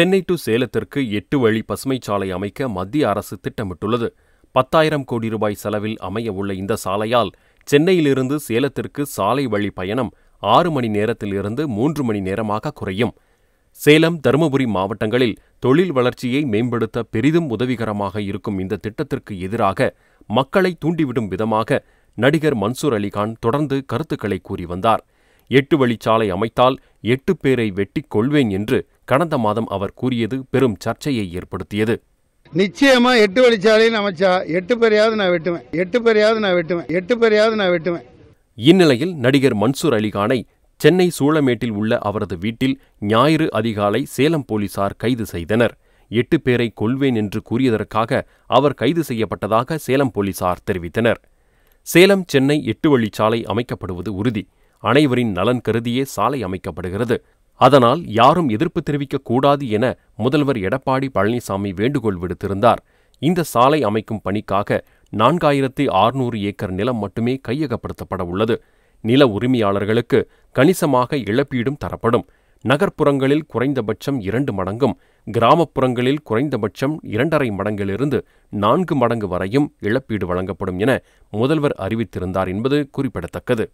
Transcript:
Chennai to சேலத்திற்கு எட்டு வழி பசுமைச்சாலை அமைக்க மத்திய அரசு திட்டமிட்டுள்ளது பத்தாயிரம் கோடி ரூபாய் செலவில் அமைய உள்ள இந்த சாலையால் சென்னையிலிருந்து சேலத்திற்கு சாலை வழி பயணம் ஆறு மணி நேரத்திலிருந்து மூன்று மணி நேரமாக குறையும் சேலம் தருமபுரி மாவட்டங்களில் தொழில் வளர்ச்சியை மேம்படுத்த பெரிதும் உதவிகரமாக இருக்கும் இந்த திட்டத்திற்கு எதிராக மக்களை தூண்டிவிடும் விதமாக நடிகர் மன்சூர் அலிகான் தொடர்ந்து கருத்துக்களை கூறி வந்தார் எட்டு வழிச்சாலை அமைத்தால் எட்டு பேரை வெட்டிக் கொள்வேன் என்று கடந்த மாதம் அவர் கூறியது பெரும் சர்ச்சையை ஏற்படுத்தியது நிச்சயமா எட்டு வழிச்சாலையும் அமைச்சா எட்டு பேரையாவது நான் வெட்டுவேன் எட்டு பேரையாவது நான் வெட்டுவேன் எட்டு பேரையாவது நான் வெட்டுவேன் இந்நிலையில் நடிகர் மன்சூர் அலிகானை சென்னை சூளமேட்டில் உள்ள அவரது வீட்டில் ஞாயிறு அதிகாலை சேலம் போலீசார் கைது செய்தனர் எட்டு பேரை கொள்வேன் என்று கூறியதற்காக அவர் கைது செய்யப்பட்டதாக சேலம் போலீசார் தெரிவித்தனர் சேலம் சென்னை எட்டு வழிச்சாலை அமைக்கப்படுவது உறுதி அனைவரின் நலன் கருதியே சாலை அமைக்கப்படுகிறது அதனால் யாரும் எதிர்ப்பு தெரிவிக்கக்கூடாது என முதல்வர் எடப்பாடி பழனிசாமி வேண்டுகோள் விடுத்திருந்தார் இந்த சாலை அமைக்கும் பணிக்காக நான்காயிரத்தி ஆறுநூறு ஏக்கர் நிலம் மட்டுமே கையகப்படுத்தப்பட உள்ளது நில உரிமையாளர்களுக்கு கணிசமாக இழப்பீடும் தரப்படும் நகர்ப்புறங்களில் குறைந்தபட்சம் இரண்டு மடங்கும் கிராமப்புறங்களில் குறைந்தபட்சம் இரண்டரை மடங்கிலிருந்து நான்கு மடங்கு வரையும் இழப்பீடு வழங்கப்படும் என முதல்வர் அறிவித்திருந்தார் என்பது குறிப்பிடத்தக்கது